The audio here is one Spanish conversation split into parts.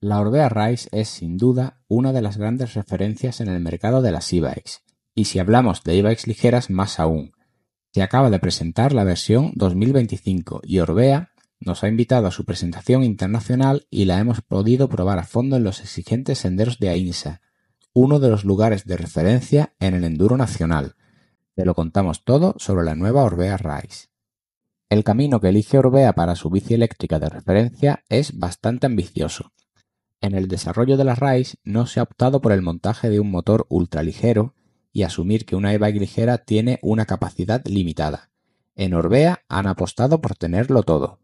La Orbea Rise es sin duda una de las grandes referencias en el mercado de las e-bikes, y si hablamos de e-bikes ligeras más aún. Se acaba de presentar la versión 2025 y Orbea nos ha invitado a su presentación internacional y la hemos podido probar a fondo en los exigentes senderos de AINSA, uno de los lugares de referencia en el enduro nacional. Te lo contamos todo sobre la nueva Orbea Rise. El camino que elige Orbea para su bici eléctrica de referencia es bastante ambicioso, en el desarrollo de la RISE no se ha optado por el montaje de un motor ultraligero y asumir que una e-bike ligera tiene una capacidad limitada. En Orbea han apostado por tenerlo todo.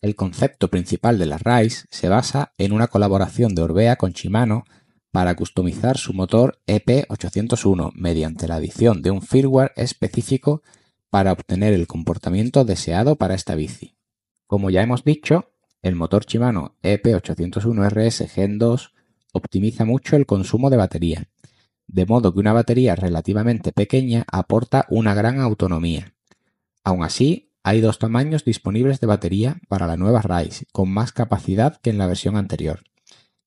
El concepto principal de la RISE se basa en una colaboración de Orbea con Shimano para customizar su motor EP801 mediante la adición de un firmware específico para obtener el comportamiento deseado para esta bici. Como ya hemos dicho, el motor Shimano EP801RS Gen 2 optimiza mucho el consumo de batería, de modo que una batería relativamente pequeña aporta una gran autonomía. Aún así, hay dos tamaños disponibles de batería para la nueva RISE, con más capacidad que en la versión anterior,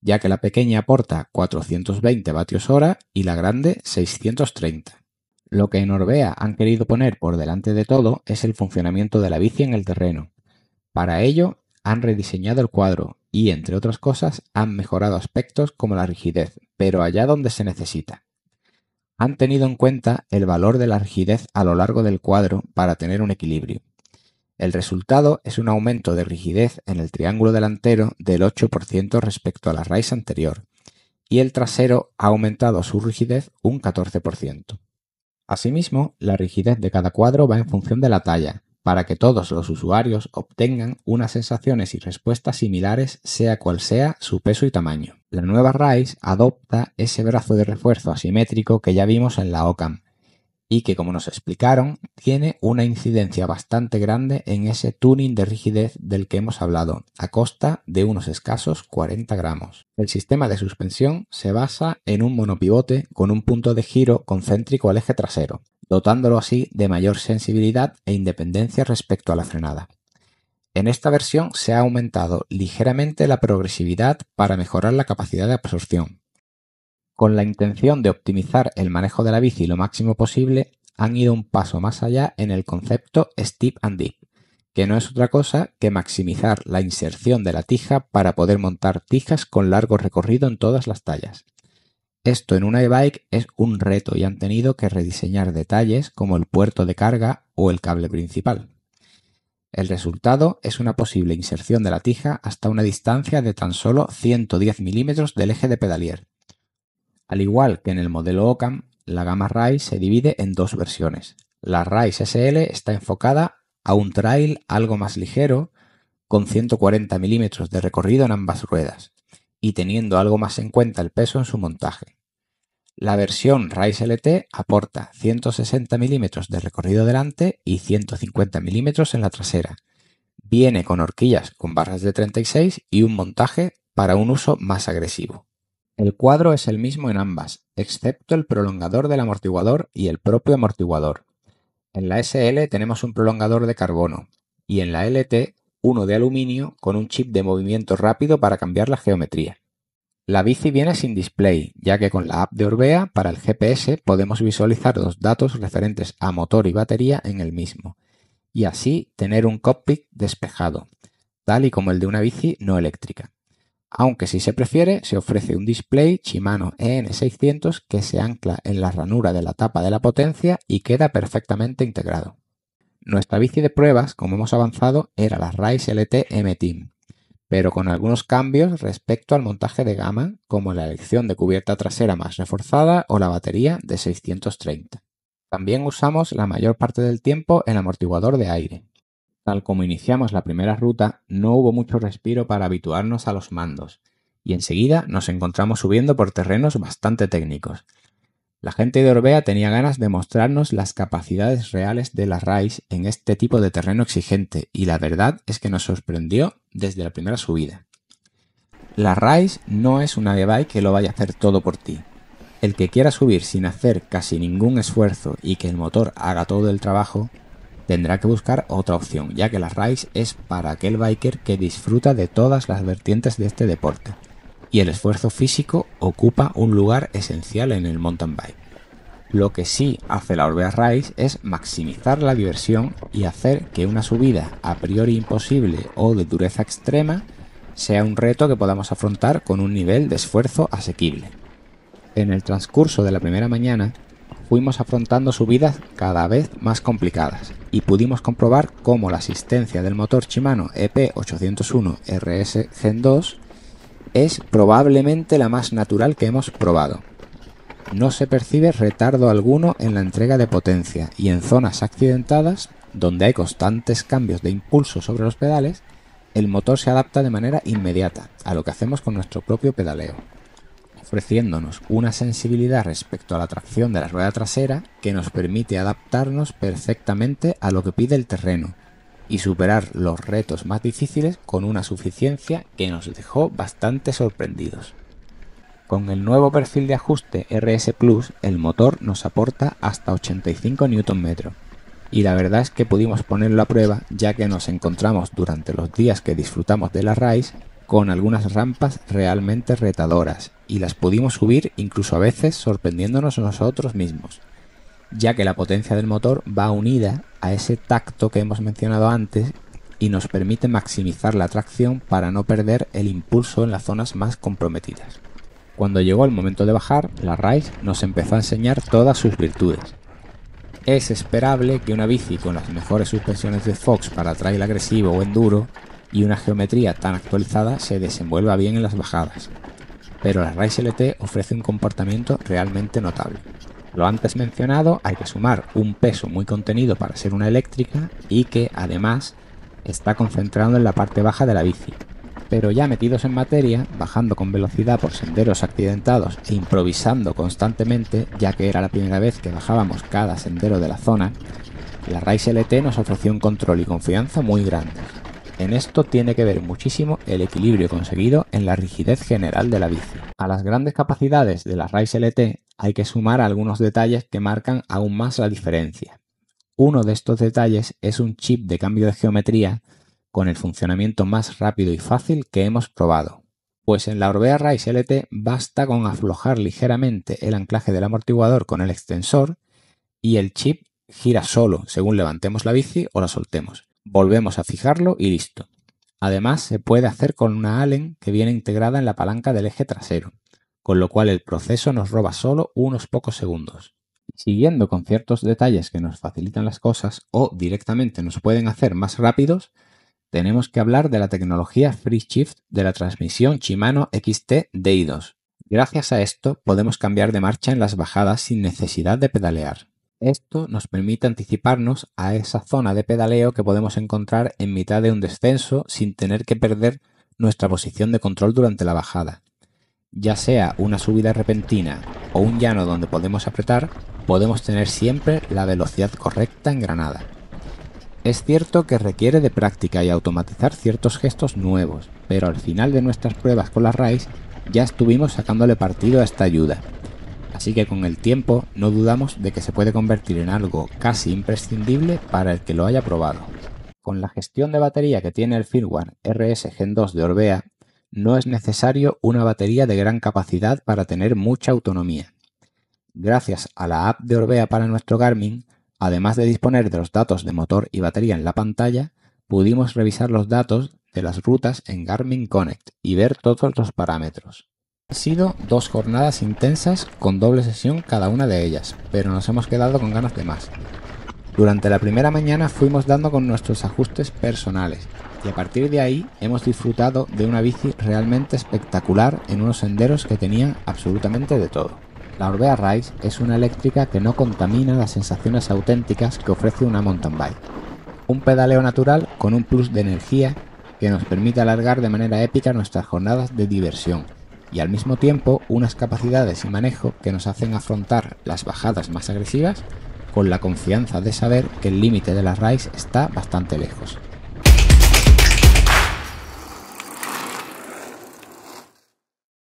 ya que la pequeña aporta 420 Wh hora y la grande 630. Lo que en Orbea han querido poner por delante de todo es el funcionamiento de la bici en el terreno. Para ello, han rediseñado el cuadro y, entre otras cosas, han mejorado aspectos como la rigidez, pero allá donde se necesita. Han tenido en cuenta el valor de la rigidez a lo largo del cuadro para tener un equilibrio. El resultado es un aumento de rigidez en el triángulo delantero del 8% respecto a la raíz anterior, y el trasero ha aumentado su rigidez un 14%. Asimismo, la rigidez de cada cuadro va en función de la talla, para que todos los usuarios obtengan unas sensaciones y respuestas similares sea cual sea su peso y tamaño. La nueva RISE adopta ese brazo de refuerzo asimétrico que ya vimos en la OCAM y que, como nos explicaron, tiene una incidencia bastante grande en ese tuning de rigidez del que hemos hablado, a costa de unos escasos 40 gramos. El sistema de suspensión se basa en un monopivote con un punto de giro concéntrico al eje trasero, dotándolo así de mayor sensibilidad e independencia respecto a la frenada. En esta versión se ha aumentado ligeramente la progresividad para mejorar la capacidad de absorción. Con la intención de optimizar el manejo de la bici lo máximo posible, han ido un paso más allá en el concepto steep and deep, que no es otra cosa que maximizar la inserción de la tija para poder montar tijas con largo recorrido en todas las tallas. Esto en una e es un reto y han tenido que rediseñar detalles como el puerto de carga o el cable principal. El resultado es una posible inserción de la tija hasta una distancia de tan solo 110 milímetros del eje de pedalier. Al igual que en el modelo Ocam, la gama Rise se divide en dos versiones. La Rise SL está enfocada a un trail algo más ligero, con 140 milímetros de recorrido en ambas ruedas, y teniendo algo más en cuenta el peso en su montaje. La versión Rise LT aporta 160 mm de recorrido delante y 150 mm en la trasera. Viene con horquillas con barras de 36 y un montaje para un uso más agresivo. El cuadro es el mismo en ambas, excepto el prolongador del amortiguador y el propio amortiguador. En la SL tenemos un prolongador de carbono y en la LT uno de aluminio con un chip de movimiento rápido para cambiar la geometría. La bici viene sin display, ya que con la app de Orbea para el GPS podemos visualizar los datos referentes a motor y batería en el mismo, y así tener un cockpit despejado, tal y como el de una bici no eléctrica. Aunque si se prefiere, se ofrece un display Shimano e EN600 que se ancla en la ranura de la tapa de la potencia y queda perfectamente integrado. Nuestra bici de pruebas, como hemos avanzado, era la RISE LT M-Team, pero con algunos cambios respecto al montaje de gama, como la elección de cubierta trasera más reforzada o la batería de 630. También usamos la mayor parte del tiempo el amortiguador de aire. Tal como iniciamos la primera ruta, no hubo mucho respiro para habituarnos a los mandos, y enseguida nos encontramos subiendo por terrenos bastante técnicos, la gente de Orbea tenía ganas de mostrarnos las capacidades reales de la RAIS en este tipo de terreno exigente y la verdad es que nos sorprendió desde la primera subida. La Rise no es una de bike que lo vaya a hacer todo por ti. El que quiera subir sin hacer casi ningún esfuerzo y que el motor haga todo el trabajo, tendrá que buscar otra opción, ya que la RAIS es para aquel biker que disfruta de todas las vertientes de este deporte y el esfuerzo físico ocupa un lugar esencial en el mountain bike. Lo que sí hace la Orbea Rise es maximizar la diversión y hacer que una subida a priori imposible o de dureza extrema sea un reto que podamos afrontar con un nivel de esfuerzo asequible. En el transcurso de la primera mañana fuimos afrontando subidas cada vez más complicadas y pudimos comprobar cómo la asistencia del motor Shimano EP801 RS Gen 2 es probablemente la más natural que hemos probado. No se percibe retardo alguno en la entrega de potencia y en zonas accidentadas, donde hay constantes cambios de impulso sobre los pedales, el motor se adapta de manera inmediata a lo que hacemos con nuestro propio pedaleo, ofreciéndonos una sensibilidad respecto a la tracción de la rueda trasera que nos permite adaptarnos perfectamente a lo que pide el terreno y superar los retos más difíciles con una suficiencia que nos dejó bastante sorprendidos. Con el nuevo perfil de ajuste RS Plus, el motor nos aporta hasta 85 Nm. Y la verdad es que pudimos ponerlo a prueba ya que nos encontramos durante los días que disfrutamos de la RAIS con algunas rampas realmente retadoras y las pudimos subir incluso a veces sorprendiéndonos nosotros mismos ya que la potencia del motor va unida a ese tacto que hemos mencionado antes y nos permite maximizar la tracción para no perder el impulso en las zonas más comprometidas. Cuando llegó el momento de bajar, la Rise nos empezó a enseñar todas sus virtudes. Es esperable que una bici con las mejores suspensiones de Fox para trail agresivo o enduro y una geometría tan actualizada se desenvuelva bien en las bajadas, pero la Rise LT ofrece un comportamiento realmente notable lo antes mencionado hay que sumar un peso muy contenido para ser una eléctrica y que además está concentrado en la parte baja de la bici. Pero ya metidos en materia, bajando con velocidad por senderos accidentados e improvisando constantemente, ya que era la primera vez que bajábamos cada sendero de la zona, la Rise LT nos ofreció un control y confianza muy grandes. En esto tiene que ver muchísimo el equilibrio conseguido en la rigidez general de la bici. A las grandes capacidades de la RISE LT hay que sumar algunos detalles que marcan aún más la diferencia. Uno de estos detalles es un chip de cambio de geometría con el funcionamiento más rápido y fácil que hemos probado. Pues en la Orbea Rise LT basta con aflojar ligeramente el anclaje del amortiguador con el extensor y el chip gira solo según levantemos la bici o la soltemos volvemos a fijarlo y listo. Además, se puede hacer con una Allen que viene integrada en la palanca del eje trasero, con lo cual el proceso nos roba solo unos pocos segundos. Siguiendo con ciertos detalles que nos facilitan las cosas o directamente nos pueden hacer más rápidos, tenemos que hablar de la tecnología FreeShift de la transmisión Shimano XT DI2. Gracias a esto podemos cambiar de marcha en las bajadas sin necesidad de pedalear. Esto nos permite anticiparnos a esa zona de pedaleo que podemos encontrar en mitad de un descenso sin tener que perder nuestra posición de control durante la bajada. Ya sea una subida repentina o un llano donde podemos apretar, podemos tener siempre la velocidad correcta en Granada. Es cierto que requiere de práctica y automatizar ciertos gestos nuevos, pero al final de nuestras pruebas con la RAIS ya estuvimos sacándole partido a esta ayuda así que con el tiempo no dudamos de que se puede convertir en algo casi imprescindible para el que lo haya probado. Con la gestión de batería que tiene el firmware RS Gen 2 de Orbea, no es necesario una batería de gran capacidad para tener mucha autonomía. Gracias a la app de Orbea para nuestro Garmin, además de disponer de los datos de motor y batería en la pantalla, pudimos revisar los datos de las rutas en Garmin Connect y ver todos los parámetros. Han sido dos jornadas intensas con doble sesión cada una de ellas, pero nos hemos quedado con ganas de más. Durante la primera mañana fuimos dando con nuestros ajustes personales y a partir de ahí hemos disfrutado de una bici realmente espectacular en unos senderos que tenían absolutamente de todo. La Orbea Rise es una eléctrica que no contamina las sensaciones auténticas que ofrece una mountain bike. Un pedaleo natural con un plus de energía que nos permite alargar de manera épica nuestras jornadas de diversión y al mismo tiempo unas capacidades y manejo que nos hacen afrontar las bajadas más agresivas con la confianza de saber que el límite de la RAIs está bastante lejos.